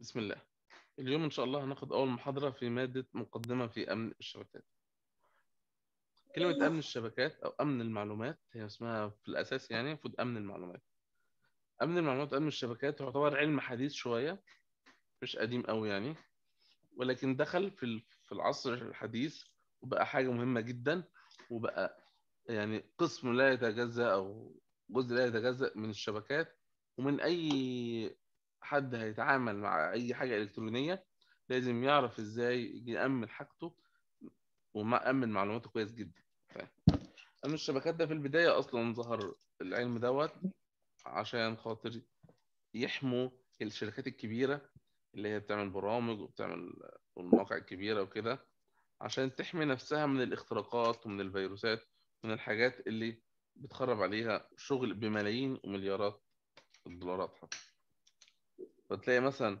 بسم الله اليوم إن شاء الله هناخد أول محاضرة في مادة مقدمة في أمن الشبكات كلمة أيوه. أمن الشبكات أو أمن المعلومات هي اسمها في الأساس يعني المفروض أمن المعلومات أمن المعلومات امن الشبكات يعتبر علم حديث شوية مش قديم أوي يعني ولكن دخل في في العصر الحديث وبقى حاجة مهمة جدا وبقى يعني قسم لا يتجزأ أو جزء لا يتجزأ من الشبكات ومن أي حد هيتعامل مع اي حاجه الكترونيه لازم يعرف ازاي يامن حاجته ومأمن معلوماته كويس جدا امن الشبكات ده في البدايه اصلا ظهر العلم دوت عشان خاطر يحموا الشركات الكبيره اللي هي بتعمل برامج وبتعمل المواقع الكبيره وكده عشان تحمي نفسها من الاختراقات ومن الفيروسات ومن الحاجات اللي بتخرب عليها شغل بملايين ومليارات الدولارات حتى فتلاقي مثلا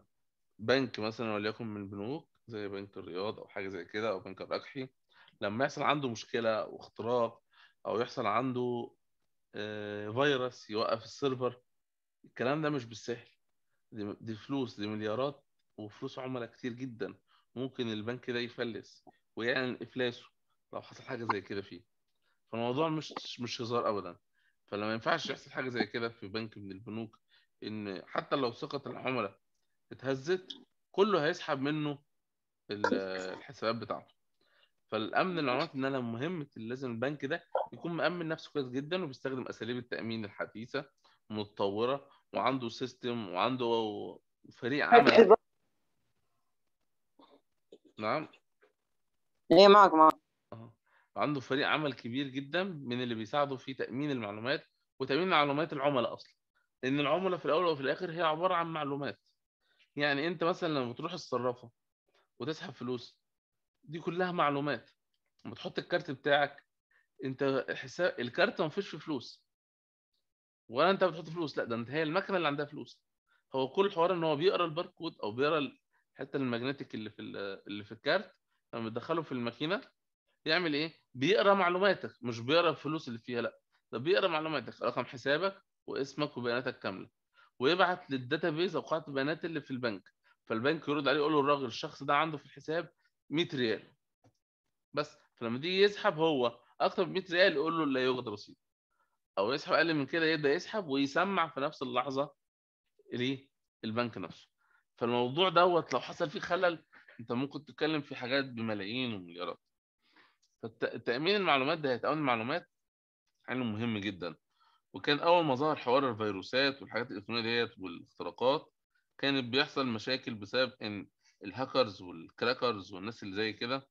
بنك مثلا وليكن من البنوك زي بنك الرياض او حاجه زي كده او بنك الركحي لما يحصل عنده مشكله واختراق او يحصل عنده آه، فيروس يوقف السيرفر الكلام ده مش بالسهل دي, دي فلوس دي مليارات وفلوس عملاء كتير جدا ممكن البنك ده يفلس ويعلن افلاسه لو حصل حاجه زي كده فيه فالموضوع مش مش هزار ابدا فلما ما ينفعش يحصل حاجه زي كده في بنك من البنوك ان حتى لو ثقه العملاء اتهزت كله هيسحب منه الحسابات بتاعته فالامن المعلومات ان انا مهم لازم البنك ده يكون مامن نفسه كويس جدا وبيستخدم اساليب التامين الحديثه متطوره وعنده سيستم وعنده فريق عمل نعم ليه معك معك عنده فريق عمل كبير جدا من اللي بيساعده في تامين المعلومات وتامين معلومات العملاء اصلا ان العمله في الاول وفي الاخر هي عباره عن معلومات يعني انت مثلا لما بتروح الصرافه وتسحب فلوس دي كلها معلومات لما تحط الكارت بتاعك انت حساب الكارت ما فيش فيه فلوس ولا انت بتحط فلوس لا ده انت هي المكنه اللي عندها فلوس هو كل الحوار ان هو بيقرا الباركود او بيقرا الحته الماجنتيك اللي في اللي في الكارت لما بتدخله في الماكينه يعمل ايه؟ بيقرا معلوماتك مش بيقرا الفلوس اللي فيها لا ده بيقرا معلوماتك رقم حسابك واسمك وبياناتك كامله ويبعت بيز او قاعده البيانات اللي في البنك فالبنك يرد عليه يقول له الراجل الشخص ده عنده في الحساب 100 ريال بس فلما تيجي يسحب هو اكتر من 100 ريال يقول له لا يوجد رصيد او يسحب اقل من كده يبدا يسحب ويسمع في نفس اللحظه ليه البنك نفسه فالموضوع دوت لو حصل فيه خلل انت ممكن تتكلم في حاجات بملايين ومليارات فالتامين المعلومات ده تامين المعلومات علم مهم جدا وكان اول ما ظهر حوار الفيروسات والحاجات الالكترونيه ديت والاختراقات كانت بيحصل مشاكل بسبب ان الهاكرز والكراكرز والناس اللي زي كده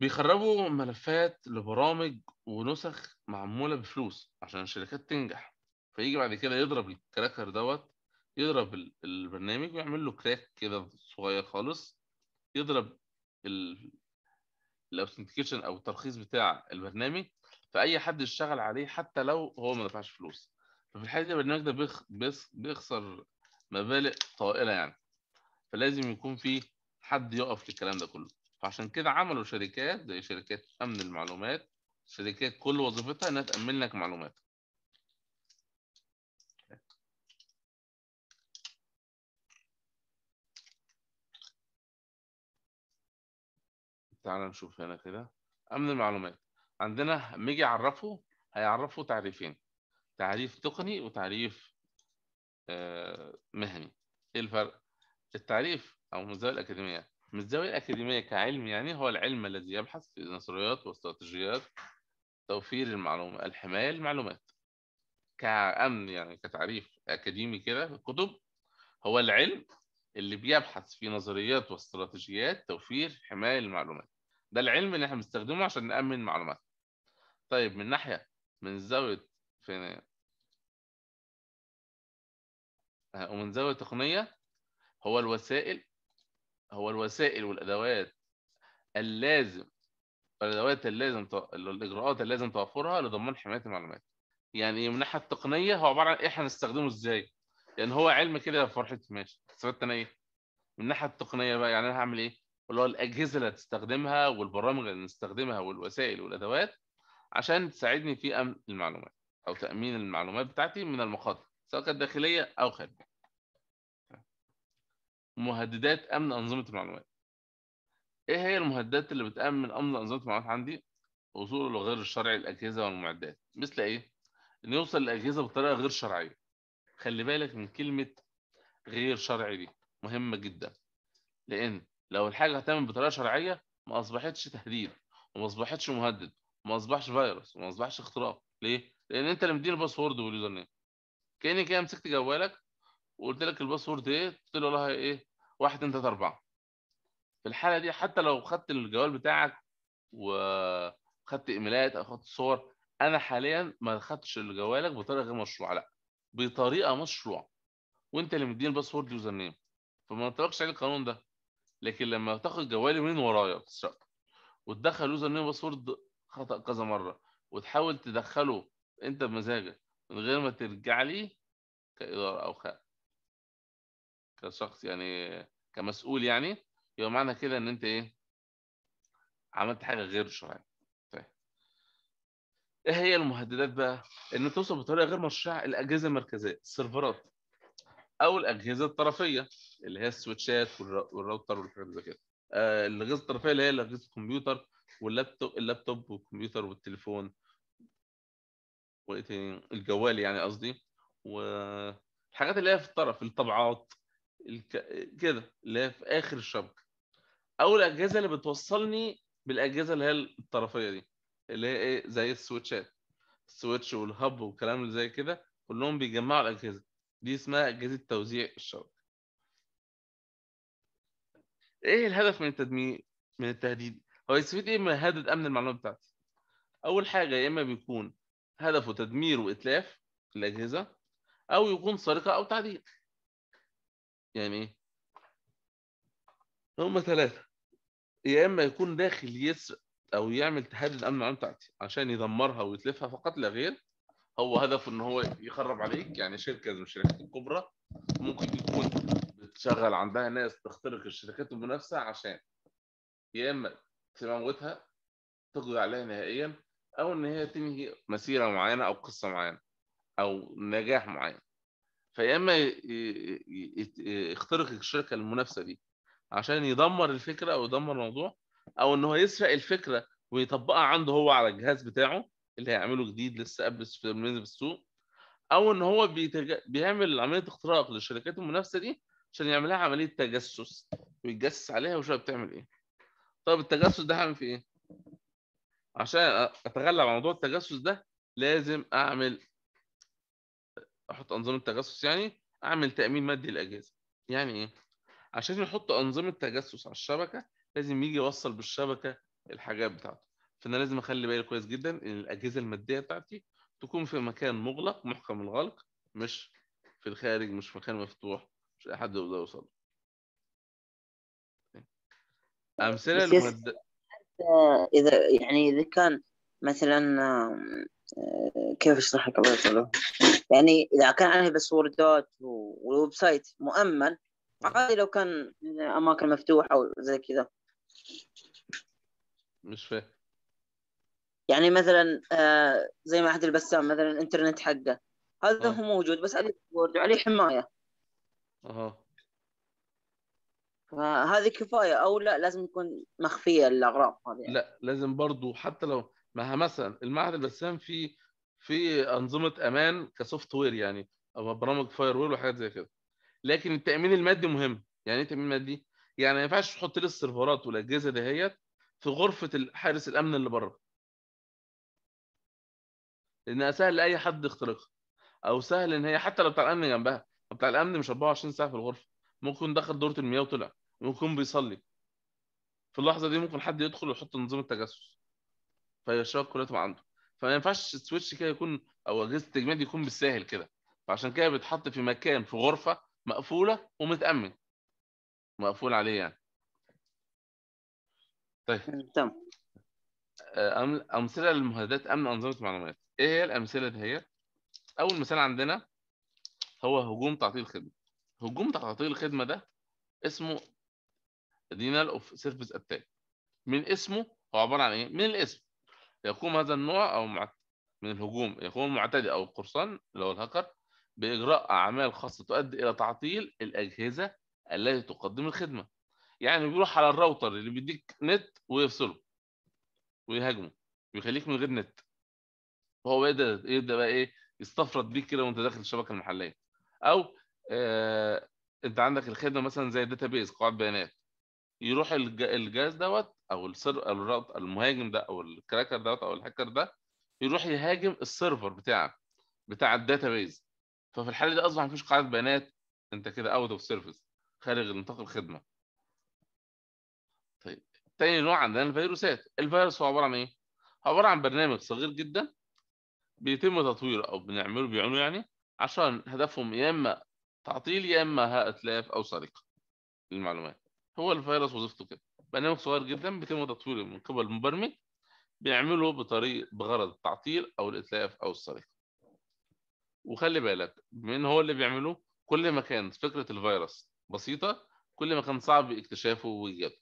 بيخربوا ملفات لبرامج ونسخ معموله بفلوس عشان الشركات تنجح فيجي بعد كده يضرب الكراكر دوت يضرب البرنامج ويعمل له كراك كده صغير خالص يضرب الاوثنتيكيشن او الترخيص بتاع البرنامج فاي حد اشتغل عليه حتى لو هو ما دفعش فلوس ففي الحاله دي البرنامج ده بيخ... بيخسر مبالغ طائله يعني فلازم يكون في حد يقف للكلام ده كله فعشان كده عملوا شركات زي شركات امن المعلومات شركات كل وظيفتها انها تامن لك معلوماتك تعال نشوف هنا كده امن المعلومات عندنا لما يجي يعرفه هيعرفه تعريفين تعريف تقني وتعريف آه، مهني ايه الفرق التعريف او من الزاويه الاكاديميه من الزاويه الاكاديميه كعلم يعني هو العلم الذي يبحث في نظريات واستراتيجيات توفير المعلومه الحمايه للمعلومات كامن يعني كتعريف اكاديمي كده في الكتب هو العلم اللي بيبحث في نظريات واستراتيجيات توفير حمايه للمعلومات ده العلم اللي احنا بنستخدمه عشان نامن معلومات طيب من ناحيه من زاويه فين ومن زاويه تقنيه هو الوسائل هو الوسائل والادوات اللازم الادوات اللازم الاجراءات اللازم توفرها لضمان حمايه المعلومات يعني من الناحيه التقنيه هو عباره عن ايه هنستخدمه ازاي يعني هو علم كده فرحه ماشي استفدت انا ايه من الناحيه التقنيه بقى يعني انا هعمل ايه اللي هو الاجهزه اللي هتستخدمها والبرامج اللي هنستخدمها والوسائل والادوات عشان تساعدني في امن المعلومات او تامين المعلومات بتاعتي من المخاطر سواء كانت داخليه او خارجيه مهددات امن انظمه المعلومات ايه هي المهددات اللي بتامن امن انظمه المعلومات عندي وصوله الغير الشرعي للاجهزه والمعدات مثل ايه ان يوصل للاجهزه بطريقه غير شرعيه خلي بالك من كلمه غير شرعي دي مهمه جدا لان لو الحاجه هتعمل بطريقه شرعيه ما اصبحتش تهديد وما اصبحتش مهدد ما اصبحش فيروس وما اصبحش اختراق ليه؟ لان انت اللي مديني الباسورد واليوزر نيم كاني كده مسكت جوالك وقلت لك الباسورد ايه؟ قلت له لها ايه؟ 1 2 3 4 في الحاله دي حتى لو خدت الجوال بتاعك وخدت ايميلات او خدت صور انا حاليا ما خدتش جوالك بطريقه غير مشروعه لا بطريقه مشروعه وانت اللي مديني الباسورد يوزر نيم فما نطبقش عليه القانون ده لكن لما تاخد جوالي من ورايا وتسرقه وتدخل يوزر نيم وباسورد خطأ كذا مرة وتحاول تدخله أنت بمزاجك من غير ما ترجع لي كإدارة أو خ... كشخص يعني كمسؤول يعني يبقى معنى كده إن أنت إيه عملت حاجة غير شرعية طيب إيه هي المهددات بقى؟ إن توصل بطريقة غير مشروعة الأجهزة المركزية السيرفرات أو الأجهزة الطرفية اللي هي السويتشات والراوتر والحاجات زي كده آه، الأجهزة الطرفية اللي هي أجهزة الكمبيوتر واللابتوب اللابتوب والكمبيوتر والتليفون وايه الجوال يعني قصدي والحاجات اللي هي في الطرف الطبعات الك... كده اللي هي في اخر الشبكه او الاجهزه اللي بتوصلني بالاجهزه اللي هي الطرفيه دي اللي هي ايه زي السويتشات السويتش والهب والكلام اللي زي كده كلهم بيجمعوا الاجهزه دي اسمها اجهزه توزيع الشبكه ايه الهدف من التدمير من التهديد هو يستفيد ايه من هدد امن المعلومات بتاعتي اول حاجه يا اما بيكون هدفه تدمير واتلاف الاجهزه او يكون سرقه او تعديل يعني ايه هم ثلاثه يا اما يكون داخل يسرق او يعمل تهدد امن المعلومات بتاعتي عشان يدمرها ويتلفها فقط لا غير هو هدفه ان هو يخرب عليك يعني شركه من الشركات الكبرى ممكن تكون بتشغل عندها ناس تخترق الشركات المنافسه عشان يا اما تموتها تقضي عليها نهائيا او ان هي تنهي مسيره معينه او قصه معينه او نجاح معين فيا اما يخترق الشركه المنافسه دي عشان يدمر الفكره او يدمر الموضوع او ان هو يسرق الفكره ويطبقها عنده هو على الجهاز بتاعه اللي هيعمله جديد لسه قبل في السوق او ان هو بيتج... بيعمل عمليه اختراق للشركات المنافسه دي عشان يعملها عمليه تجسس ويتجسس عليها ويشوف بتعمل ايه طب التجسس ده هعمل فيه ايه؟ عشان اتغلب على موضوع التجسس ده لازم اعمل احط انظمه تجسس يعني اعمل تامين مادي للاجهزه يعني ايه؟ عشان يحط انظمه تجسس على الشبكه لازم يجي يوصل بالشبكه الحاجات بتاعته فانا لازم اخلي بالي كويس جدا ان الاجهزه الماديه بتاعتي تكون في مكان مغلق محكم الغلق مش في الخارج مش في مكان مفتوح مش اي حد يقدر يوصل امثله المهد... آه، اذا يعني اذا كان مثلا آه، كيف اشرح لك الله يعني اذا كان عليه بس وردات وويب سايت مؤمن عادي لو كان يعني اماكن مفتوحه وزي كذا مش فاهم يعني مثلا آه، زي ما حد البسام مثلا الانترنت حقه هذا هو موجود بس عليه وورد وعليه حمايه اها فهذه كفايه او لا لازم يكون مخفيه الاغراض هذه لا لازم برضو حتى لو ما مثلا المعهد البسام في في انظمه امان كسوفت وير يعني او برامج فاير وير وحاجات زي كده لكن التامين المادي مهم يعني ايه التامين المادي يعني ما ينفعش تحط لي السيرفرات والاجهزه دهيت في غرفه حارس الامن اللي بره لانها سهل لاي حد يخترقها او سهل ان هي حتى لو بتاع الامن جنبها بتاع الامن مش 24 ساعه في الغرفه ممكن دخل دوره المياه وطلع ويكون بيصلي في اللحظه دي ممكن حد يدخل ويحط نظام التجسس فيشرب كلها تبقى عنده فما ينفعش السويتش كده يكون او اجهزه التجميد يكون بالساهل كده فعشان كده بيتحط في مكان في غرفه مقفوله ومتامن مقفول عليه يعني طيب آه، تمام آه، امثله للمهددات امن انظمه المعلومات ايه هي الامثله هي اول مثال عندنا هو هجوم تعطيل الخدمه هجوم تعطيل الخدمه ده اسمه رينال اوف سيرفيس اتاك من اسمه هو عباره عن ايه من الاسم يقوم هذا النوع او من الهجوم يقوم المعتدي او القرصان اللي هو الهاكر باجراء اعمال خاصه تؤدي الى تعطيل الاجهزه التي تقدم الخدمه يعني بيروح على الراوتر اللي بيديك نت ويفصله ويهاجمه ويخليك من غير نت وهو يبدا يبدا بقى ايه يستفرد بيك كده وانت داخل الشبكه المحليه او آه انت عندك الخدمه مثلا زي بيز قواعد بيانات يروح الجهاز دوت او السر او المهاجم ده او الكراكر دوت او الهاكر ده يروح يهاجم السيرفر بتاعك بتاع الداتا بيز ففي الحاله دي اصبح مفيش قاعده بيانات انت كده اوت اوف سيرفيس خارج نطاق الخدمه طيب تاني نوع عندنا الفيروسات الفيروس هو عباره عن ايه عباره عن برنامج صغير جدا بيتم تطويره او بنعمله بيعملوه يعني عشان هدفهم يا اما تعطيل يا اما اتلاف او سرقه للمعلومات هو الفيروس وظيفته كده برنامج صغير جدا بيتم تطويره من قبل المبرمج بيعمله بطريق بغرض التعطيل او الاتلاف او السرقه وخلي بالك من هو اللي بيعمله كل ما كانت فكره الفيروس بسيطه كل ما كان صعب اكتشافه وايجاده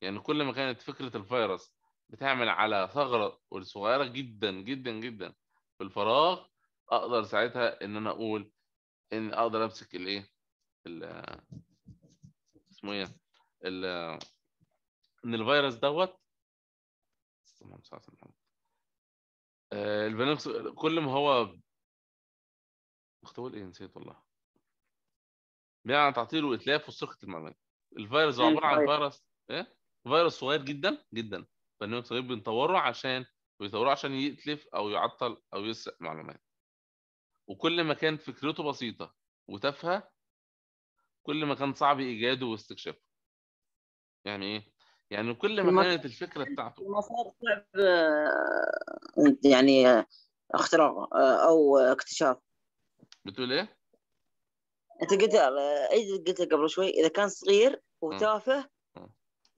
يعني كل ما كانت فكره الفيروس بتعمل على ثغره صغيره جدا جدا جدا في الفراغ اقدر ساعتها ان انا اقول ان اقدر امسك الايه اسمه ايه ال ان الفيروس دوت آه، البنفس كل ما هو كنت ايه نسيت والله بيعني تعطيل واتلاف اتلاف وسرقه المعلومات الفيروس إيه عباره عن طيب؟ فيروس ايه فيروس صغير جدا جدا فالنوم صغير بنطوره عشان بيطوروه عشان يتلف او يعطل او يسرق معلومات وكل ما كانت فكرته بسيطه وتافهه كل ما كان صعب ايجاده واستكشافه يعني ايه؟ يعني كل ما كانت الفكره بتاعته المسار صعب آه، يعني آه، اختراقه آه، او اكتشاف بتقول ايه؟ انت قلت اي إيه قلت قبل شوي اذا كان صغير وتافه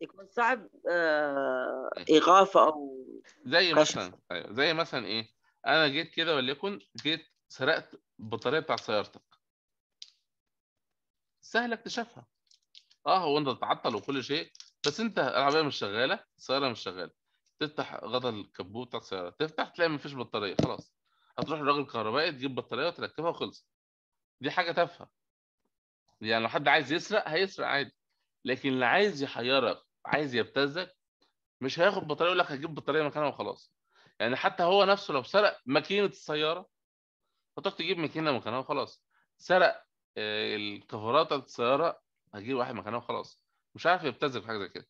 يكون صعب إيه. ايقافه او زي كشف. مثلا ايوه زي مثلا ايه؟ انا جيت كده وليكن جيت سرقت البطاريه بتاع سيارتك سهل اكتشافها اه هو انت تعطل وكل شيء بس انت العربيه مش شغاله السياره مش شغاله تفتح غطا الكبوت بتاع السياره تفتح تلاقي مفيش بطاريه خلاص هتروح لراجل كهربائي تجيب بطاريه وتركبها وخلصت دي حاجه تافهه يعني لو حد عايز يسرق هيسرق عادي لكن اللي عايز يحيرك عايز يبتزك مش هياخد بطاريه يقول لك هجيب بطاريه مكانها وخلاص يعني حتى هو نفسه لو سرق ماكينه السياره هتروح تجيب ماكينه مكانها وخلاص سرق آه، الكفرات بتاعت السياره هجيب واحد مكانه وخلاص مش عارف يبتزك في حاجه زي كده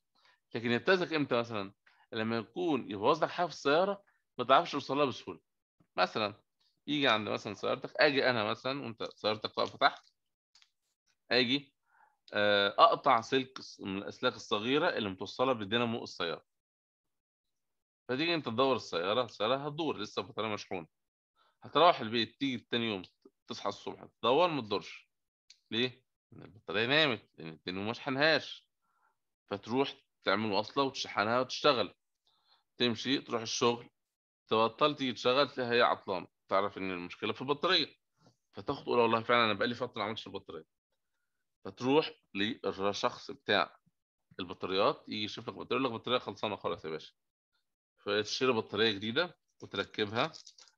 لكن يبتزك امتى مثلا لما يكون يبوظ لك حاجه في السياره ما تعرفش توصلها بسهوله مثلا يجي عند مثلا سيارتك اجي انا مثلا وانت سيارتك واقفه تحت اجي آه، اقطع سلك من الاسلاك الصغيره اللي متوصله بدينامو السياره فتيجي انت تدور السياره السياره هتدور لسه البطاريه مشحونه هتروح البيت تيجي تاني يوم تصحى الصبح تدور ما تدورش ليه البطاريه نامت لانه ما شحنهاش فتروح تعمل وصله وتشحنها وتشتغل تمشي تروح الشغل تبطل تيجي تشتغل تلاقيها هي عطلانه تعرف ان المشكله في البطاريه فتاخد تقول والله فعلا انا بقالي فتره ما عملتش البطاريه فتروح للشخص بتاع البطاريات يجي يشوف لك بطاريه يقول لك بطاريه خلصانه خلاص يا باشا فتشتري بطاريه جديده وتركبها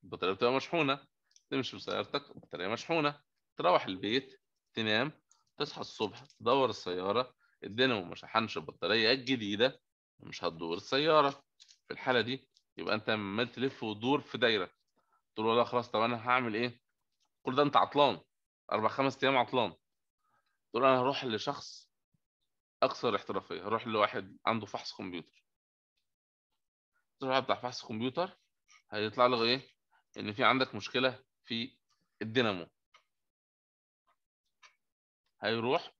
البطاريه بتبقى مشحونه تمشي بسيارتك البطاريه مشحونه تروح البيت تنام تصحى الصبح تدور السيارة الدينامو ما شحنش البطارية الجديدة مش هتدور السيارة في الحالة دي يبقى أنت عمال تلف وتدور في دايرة تقول والله خلاص طب أنا هعمل إيه؟ كل ده أنت عطلان أربع خمس أيام عطلان تقول أنا هروح لشخص أكثر احترافية هروح لواحد عنده فحص كمبيوتر تروح بتاع فحص كمبيوتر هيطلع لك إيه؟ إن في عندك مشكلة في الدينامو هيروح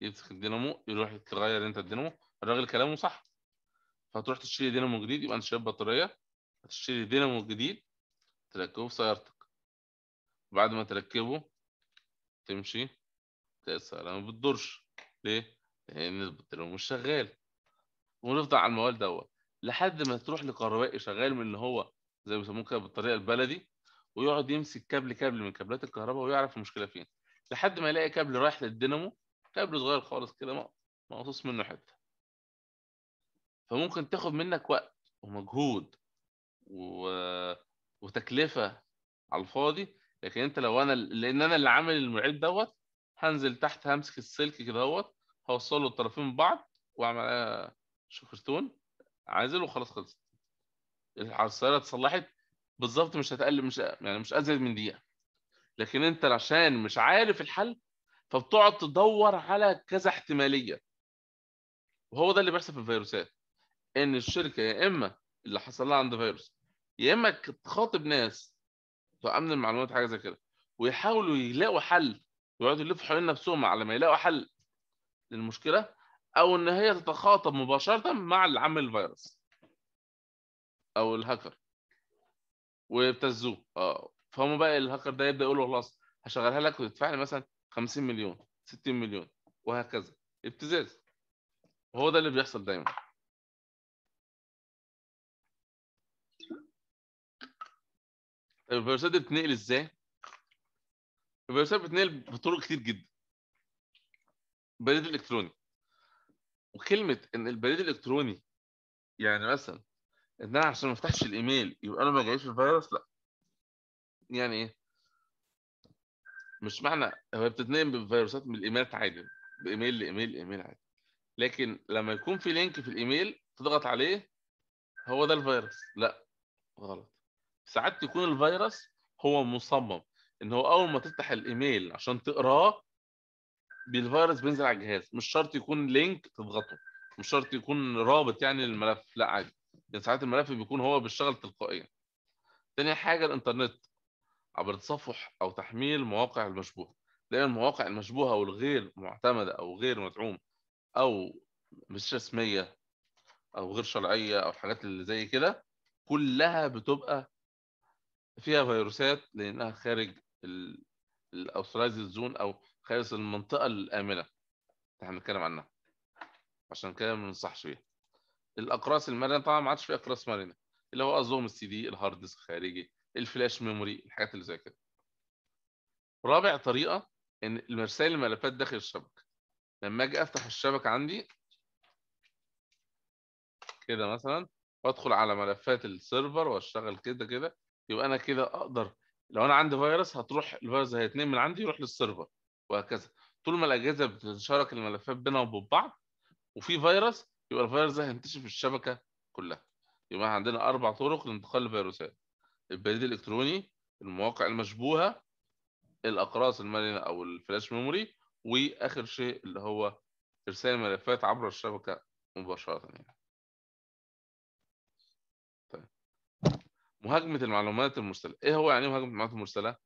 يمسك الدينامو يروح يتغير انت الدينامو الراجل كلامه صح فتروح تشتري دينامو جديد يبقى انت شايف بطاريه هتشتري دينامو جديد تركبه في سيارتك بعد ما تركبه تمشي تلاقي السيارة ما بتدورش ليه؟ لأن البطارية مش شغال ونفضل على الموال دوت لحد ما تروح لكهربائي شغال من اللي هو زي ما بيسموه كده بالطريقة البلدي ويقعد يمسك كابل كابل من كابلات الكهرباء ويعرف المشكلة فين لحد ما يلاقي كابل رايح للدينامو كابل صغير خالص كده مقصوص منه حته فممكن تاخد منك وقت ومجهود و... وتكلفه على الفاضي لكن انت لو انا لان انا اللي عامل المعيد دوت هنزل تحت همسك السلك كده دوت هوصله الطرفين ببعض واعمل شكرتون عازل وخلاص خلصت السياره اتصلحت بالظبط مش هتقل مش يعني مش ازيد من دقيقه لكن انت عشان مش عارف الحل فبتقعد تدور على كذا احتماليه وهو ده اللي بيحصل في الفيروسات ان الشركه يا اما اللي حصل لها عند فيروس يا اما تخاطب ناس في امن المعلومات حاجه زي كده ويحاولوا يلاقوا حل ويقعدوا يلفوا حوالين نفسهم على ما يلاقوا حل للمشكله او ان هي تتخاطب مباشره مع اللي عامل الفيروس او الهاكر ويبتزوه اه فهم بقى الهاكر ده يبدا يقول له خلاص هشغلها لك وتدفع لي مثلا 50 مليون 60 مليون وهكذا ابتزاز هو ده اللي بيحصل دايما الفيروسات دي بتنقل ازاي؟ الفيروسات بتنقل بطرق كتير جدا بريد الكتروني وكلمه ان البريد الالكتروني يعني مثلا ان انا عشان ما افتحش الايميل يبقى انا ما جايش الفيروس لا يعني ايه؟ مش معنى هو بتتنقل بفيروسات من الايميلات عادي بايميل لايميل ايميل عادي لكن لما يكون في لينك في الايميل تضغط عليه هو ده الفيروس لا غلط ساعات يكون الفيروس هو مصمم ان هو اول ما تفتح الايميل عشان تقراه بالفيروس بينزل على الجهاز مش شرط يكون لينك تضغطه مش شرط يكون رابط يعني للملف لا عادي يعني ساعات الملف بيكون هو بيشتغل تلقائيا تاني حاجه الانترنت عبر تصفح أو تحميل مواقع المشبوه لأن المواقع المشبوهة والغير معتمدة أو غير مدعوم أو مش رسمية أو غير شرعية أو الحاجات اللي زي كده كلها بتبقى فيها فيروسات لأنها خارج الأوثرايزد زون أو خارج المنطقة الآمنة اللي احنا بنتكلم عنها عشان كده ما بننصحش بيها الأقراص المرنة طبعا ما عادش في أقراص مرنة اللي هو قصدهم السي دي الهارد ديسك خارجي الفلاش ميموري الحاجات اللي زي كده رابع طريقه ان المرسال الملفات داخل الشبكه لما اجي افتح الشبكه عندي كده مثلا وادخل على ملفات السيرفر واشتغل كده كده يبقى انا كده اقدر لو انا عندي فيروس هتروح الفيروس هيتنقل من عندي يروح للسيرفر وهكذا طول ما الاجهزه بتتشارك الملفات بينها وبين بعض وفي فيروس يبقى الفيروس ده هينتشر في الشبكه كلها يبقى عندنا اربع طرق لانتقال الفيروسات البريد الالكتروني المواقع المشبوهه الاقراص المرنه او الفلاش ميموري واخر شيء اللي هو ارسال الملفات عبر الشبكه مباشره يعني. طيب. مهاجمه المعلومات المرسله ايه هو يعني مهاجمه المعلومات المرسله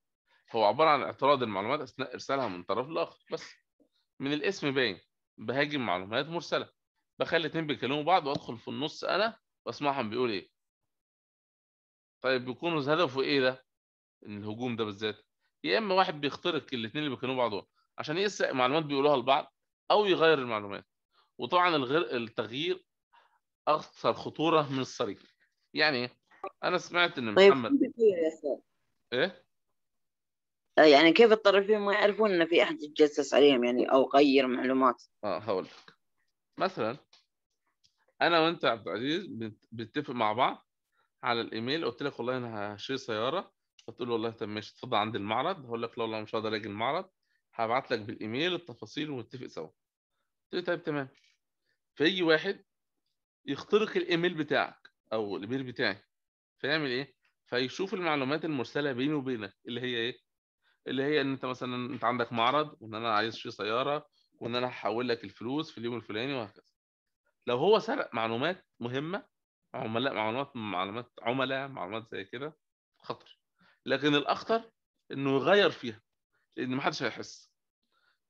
هو عباره عن اعتراض المعلومات اثناء ارسالها من طرف لاخر بس من الاسم باين بهاجم معلومات مرسله بخلي اتنين بيكلموا بعض وادخل في النص انا واسمعهم بيقول ايه طيب بيكون هدفه ايه ده الهجوم ده بالذات يا اما واحد بيخترق الاثنين اللي بيكلموا بعضهم عشان يسرق معلومات بيقولوها لبعض او يغير المعلومات وطبعا الغير التغيير اكثر خطوره من السرقه يعني انا سمعت ان طيب محمد ايه آه، يعني كيف الطرفين ما يعرفون ان في احد يتجسس عليهم يعني او غير معلومات اه هقول لك مثلا انا وانت عبد العزيز بنتفق مع بعض على الايميل قلت لك والله انا هشتري سياره فتقول والله طب ماشي اتفضل عند المعرض هقول لك لا والله مش هقدر اجي المعرض هبعت لك بالايميل التفاصيل ونتفق سوا قلت له طيب تمام فيجي واحد يخترق الايميل بتاعك او الايميل بتاعي فيعمل ايه فيشوف المعلومات المرسله بيني وبينك اللي هي ايه اللي هي ان انت مثلا انت عندك معرض وان انا عايز اشتري سياره وان انا هحول لك الفلوس في اليوم الفلاني وهكذا لو هو سرق معلومات مهمه عملاء معلومات معلومات عملاء معلومات زي كده خطر لكن الاخطر انه يغير فيها لان محدش هيحس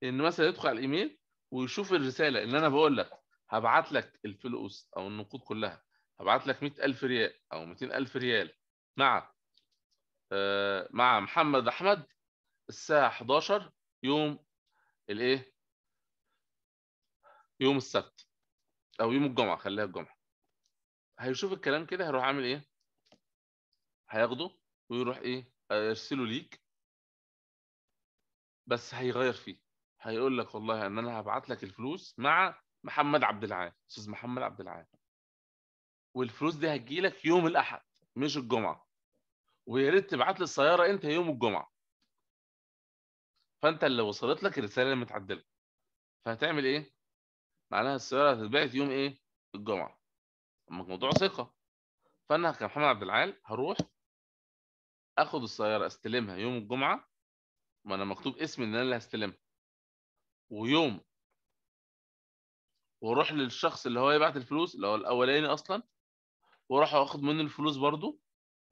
ان مثلا يدخل على الايميل ويشوف الرساله ان انا بقول لك هبعت لك الفلوس او النقود كلها هبعت لك 100000 ريال او 200000 ريال مع آه، مع محمد احمد الساعه 11 يوم الايه يوم السبت او يوم الجمعه خليها الجمعه هيشوف الكلام كده هيروح عامل ايه هياخده ويروح ايه يرسله ليك بس هيغير فيه هيقول لك والله ان انا هبعت لك الفلوس مع محمد عبد العال استاذ محمد عبد العال والفلوس دي هتجي لك يوم الاحد مش الجمعه ويا ريت تبعت لي السياره انت يوم الجمعه فانت اللي وصلت لك الرساله المتعدله فهتعمل ايه معناها السياره هتتبعت يوم ايه الجمعه موضوع ثقه فانا كمحمد عبد العال هروح اخد السياره استلمها يوم الجمعه ما انا مكتوب اسمي ان انا اللي هستلمها ويوم واروح للشخص اللي هو يبعت الفلوس اللي هو الاولاني اصلا واروح واخد منه الفلوس برضو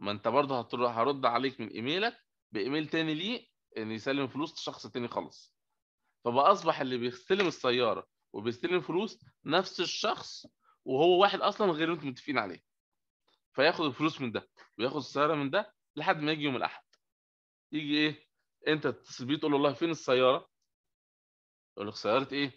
ما انت برضه هرد عليك من ايميلك بايميل تاني ليه ان يسلم فلوس لشخص تاني خالص فبقى اصبح اللي بيستلم السياره وبيستلم فلوس نفس الشخص وهو واحد اصلا غير انتم متفقين عليه فياخد الفلوس من ده وياخد السياره من ده لحد ما يجي يوم الاحد يجي ايه انت تتصل بيه تقول له والله فين السياره يقول لك سياره ايه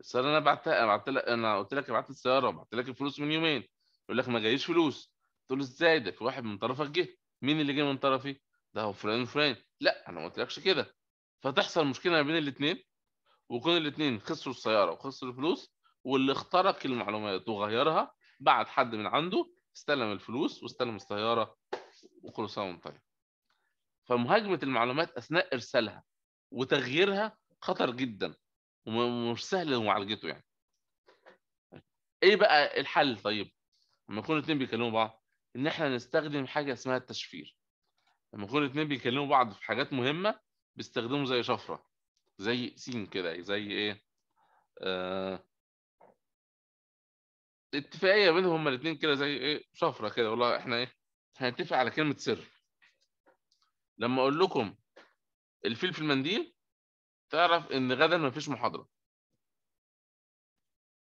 السياره انا بعتها انا بعت لك انا قلت لك بعت السياره وبعت لك الفلوس من يومين يقول لك ما جايش فلوس تقول له ازاي ده في واحد من طرفك جه مين اللي جه من طرفي ده هو فلان وفلان لا انا ما قلتلكش كده فتحصل مشكله ما بين الاثنين ويكون الاثنين خسروا السياره وخسروا الفلوس واللي اخترق المعلومات وغيرها بعت حد من عنده استلم الفلوس واستلم السياره وكل سنه طيب فمهاجمه المعلومات اثناء ارسالها وتغييرها خطر جدا ومش سهل معالجته يعني ايه بقى الحل طيب لما يكون الاثنين بيكلموا بعض ان احنا نستخدم حاجه اسمها التشفير لما يكون الاثنين بيكلموا بعض في حاجات مهمه بيستخدموا زي شفره زي سين كده زي ايه آه اتفاقيه بينهم هما الاثنين كده زي ايه شفره كده والله احنا ايه هنتفق على كلمه سر لما اقول لكم الفيل في المنديل تعرف ان غدا مفيش محاضره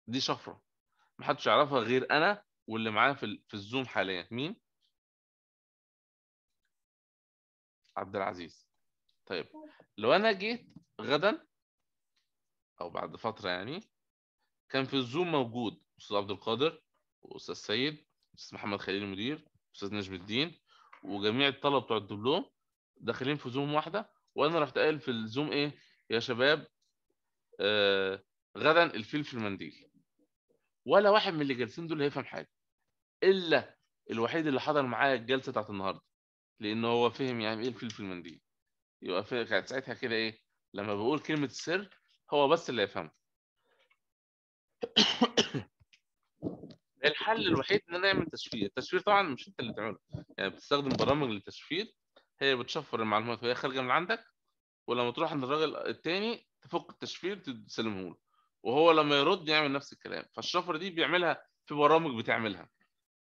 دي شفره محدش يعرفها غير انا واللي معايا في, في الزوم حاليا مين عبد العزيز طيب لو انا جيت غدا او بعد فتره يعني كان في الزوم موجود استاذ عبد القادر واستاذ سيد استاذ محمد خليل المدير استاذ نجم الدين وجميع الطلبه بتوع الدبلوم داخلين في زوم واحده وانا رحت قايل في الزوم ايه يا شباب آه غدا في المنديل ولا واحد من اللي جالسين دول هيفهم حاجه الا الوحيد اللي حضر معايا الجلسه بتاعت النهارده لان هو فهم يعني ايه الفيل في المنديل يبقى كانت ساعتها كده ايه لما بقول كلمه السر هو بس اللي هيفهمها الحل الوحيد ان انا اعمل تشفير التشفير طبعا مش انت اللي تعمله يعني بتستخدم برامج للتشفير هي بتشفر المعلومات وهي خارجه من عندك ولما تروح عند الراجل الثاني تفك التشفير تسلمه له وهو لما يرد يعمل نفس الكلام فالشفره دي بيعملها في برامج بتعملها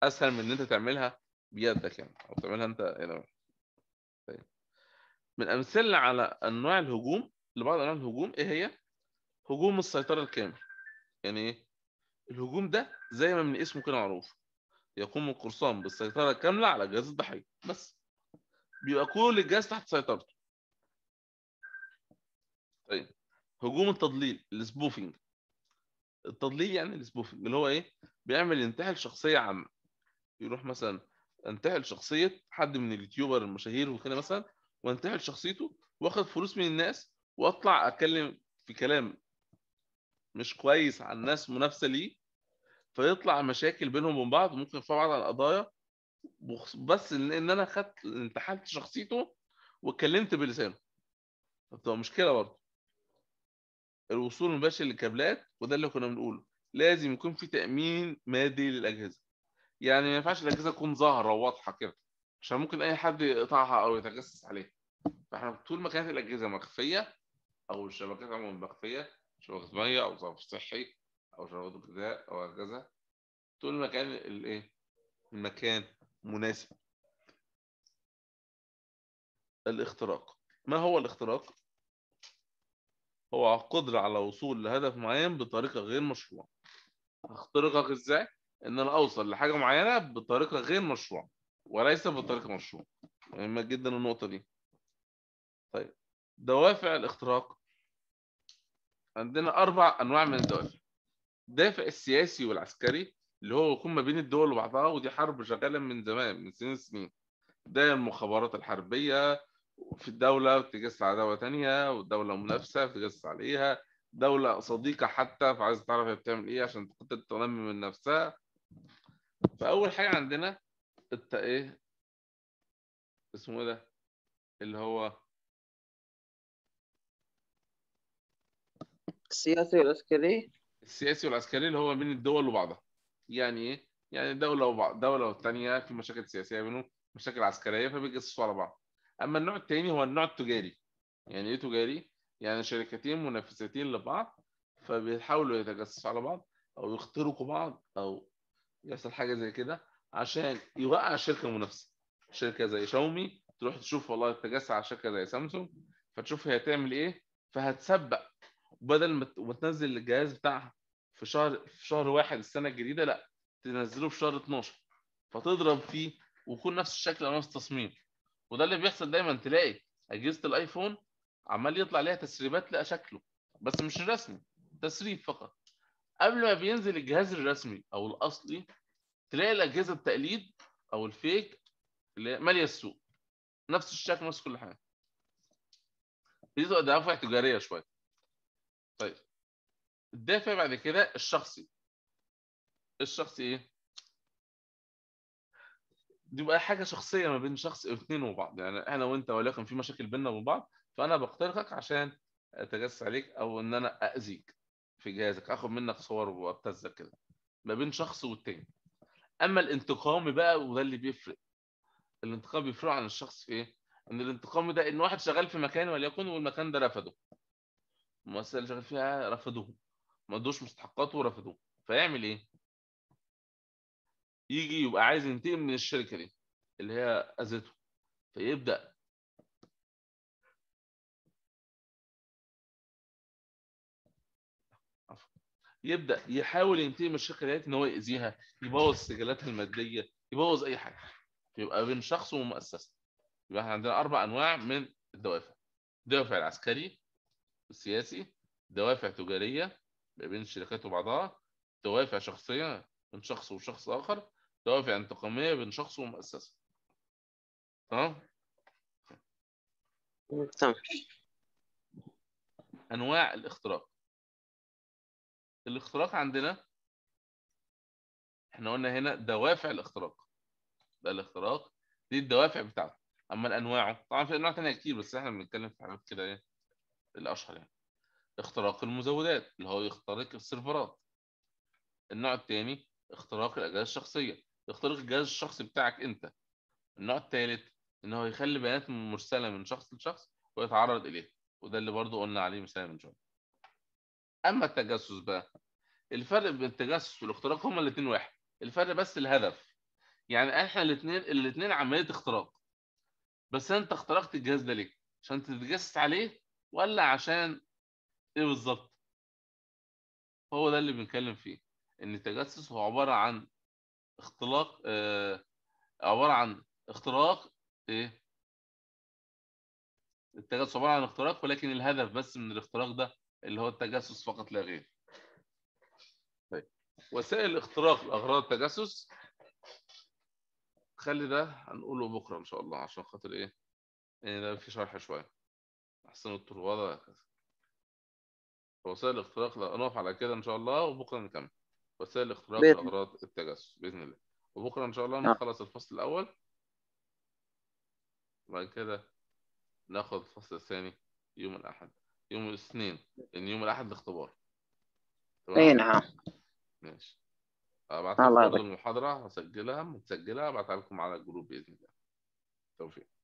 اسهل من ان انت تعملها بيدك يعني او تعملها انت يعني. طيب من امثله على انواع الهجوم لبعض انواع الهجوم ايه هي هجوم السيطره الكامل يعني ايه الهجوم ده زي ما من اسمه كده معروف يقوم القرصان بالسيطرة الكاملة على جهاز الضحية بس بيبقى كل الجهاز تحت سيطرته طيب هجوم التضليل السبوفنج التضليل يعني السبوفنج اللي هو ايه بيعمل ينتحل شخصية عامة يروح مثلا انتحل شخصية حد من اليوتيوبر المشاهير وكده مثلا وانتحل شخصيته واخد فلوس من الناس واطلع اتكلم في كلام مش كويس عن ناس منافسة ليه فيطلع مشاكل بينهم وبين بعض ممكن يرفعوا بعض على القضايا بس ان انا خدت انتحلت شخصيته واتكلمت بلسانه فبتبقى مشكله برضه الوصول المباشر للكابلات وده اللي كنا بنقوله لازم يكون في تامين مادي للاجهزه يعني ما ينفعش الاجهزه تكون ظاهره وواضحه كده عشان ممكن اي حد يقطعها او يتجسس عليها فاحنا طول ما كانت الاجهزه مخفيه او الشبكات عموما مخفيه شبكه ميه او ظرف صحي او شربات غذاء او هكذا طول ما كان الايه المكان مناسب الاختراق ما هو الاختراق هو القدرة على وصول لهدف معين بطريقة غير مشروعة اخترقك ازاي ان انا اوصل لحاجة معينة بطريقة غير مشروعة وليس بطريقة مشروعة مهمة جدا النقطة دي طيب دوافع الاختراق عندنا اربع انواع من الدوافع الدافع السياسي والعسكري اللي هو يكون ما بين الدول وبعضها ودي حرب شغاله من زمان من سنين سنين ده المخابرات الحربيه في الدوله بتجس على دوله تانية والدوله منافسه بتجس عليها دوله صديقه حتى فعايز تعرف هي بتعمل ايه عشان تنمي من نفسها فاول حاجه عندنا الت ايه اسمه ايه ده اللي هو السياسي والعسكري السياسي والعسكري اللي هو بين الدول وبعضها يعني ايه يعني دوله وبعض دوله والثانيه في مشاكل سياسيه بينهم مشاكل عسكريه فبيجسسوا على بعض اما النوع الثاني هو النوع التجاري يعني ايه تجاري يعني شركتين منافستين لبعض فبيحاولوا يتجسسوا على بعض او يخترقوا بعض او يحصل حاجه زي كده عشان يوقع الشركه المنافسه شركه زي شاومي تروح تشوف والله تجسس على شركه زي سامسونج فتشوف هي هتعمل ايه فهتسبق بدل ما تنزل الجهاز بتاعها في شهر في شهر واحد السنه الجديده لا تنزله في شهر 12 فتضرب فيه ويكون نفس الشكل او نفس التصميم وده اللي بيحصل دايما تلاقي اجهزه الايفون عمال يطلع عليها تسريبات لا شكله بس مش رسمي تسريب فقط قبل ما بينزل الجهاز الرسمي او الاصلي تلاقي الاجهزه التقليد او الفيك اللي ماليه السوق نفس الشكل نفس كل حاجه دي تبقى دوافع تجاريه شويه طيب الدافع بعد كده الشخصي الشخصي ايه؟ دي بقى حاجه شخصيه ما بين شخص اثنين وبعض يعني انا وانت ولكن في مشاكل بيننا وبين بعض فانا بخترقك عشان اتجسس عليك او ان انا اذيك في جهازك اخد منك صور وابتزك كده ما بين شخص والتاني اما الانتقام بقى وده اللي بيفرق الانتقام بيفرق عن الشخص في ايه؟ ان الانتقام ده ان واحد شغال في مكان وليكن والمكان ده رفضه المؤسسه اللي شغال فيها رفضوه ما ادوش مستحقاته ورفضوه فيعمل ايه؟ يجي يبقى عايز ينتقم من الشركه دي اللي هي اذته فيبدا يبدا يحاول ينتقم من الشركه دي ان هو ياذيها يبوظ سجلاتها الماديه يبوظ اي حاجه فيبقى بين شخص ومؤسسه يبقى احنا عندنا اربع انواع من الدوافع الدوافع العسكري سياسي دوافع تجارية بين الشركات وبعضها دوافع شخصية بين شخص وشخص آخر دوافع انتقامية بين شخص ومؤسسة تمام؟ تمام أنواع الاختراق الاختراق عندنا احنا قلنا هنا دوافع الاختراق ده الاختراق دي الدوافع بتاعته اما الانواع طبعا في انواع ثانيه كتير بس احنا بنتكلم في حاجات كده ايه الاشهر يعني اختراق المزودات اللي هو يخترق السيرفرات النوع الثاني اختراق الاجهزه الشخصيه يخترق الجهاز الشخصي بتاعك انت النوع الثالث ان هو يخلي بيانات مرسله من شخص لشخص ويتعرض اليه وده اللي برضه قلنا عليه مثال من شويه اما التجسس بقى الفرق بين التجسس والاختراق هما الاثنين واحد الفرق بس الهدف يعني احنا الاثنين الاثنين عمليه اختراق بس انت اخترقت الجهاز ده ليه عشان تتجسس عليه ولا عشان ايه بالظبط هو ده اللي بنتكلم فيه ان التجسس هو عباره عن اختلاق آه عباره عن اختراق ايه التجسس عباره عن اختراق ولكن الهدف بس من الاختراق ده اللي هو التجسس فقط لا غير طيب وسائل اختراق لاغراض التجسس خلي ده هنقوله بكره ان شاء الله عشان خاطر ايه يعني ده في شرح شويه أحسنت الوضع وهكذا وسائل الاختراق نقف على كده إن شاء الله وبكرة نكمل وسائل الاختراق لأغراض التجسس بإذن الله وبكرة إن شاء الله نعم. نخلص الفصل الأول وبعد كده ناخد الفصل الثاني يوم الأحد يوم الاثنين لأن يوم الأحد الاختبار أي نعم ماشي ابعت لكم المحاضرة هسجلها متسجلها ابعتها لكم على الجروب بإذن الله توفيق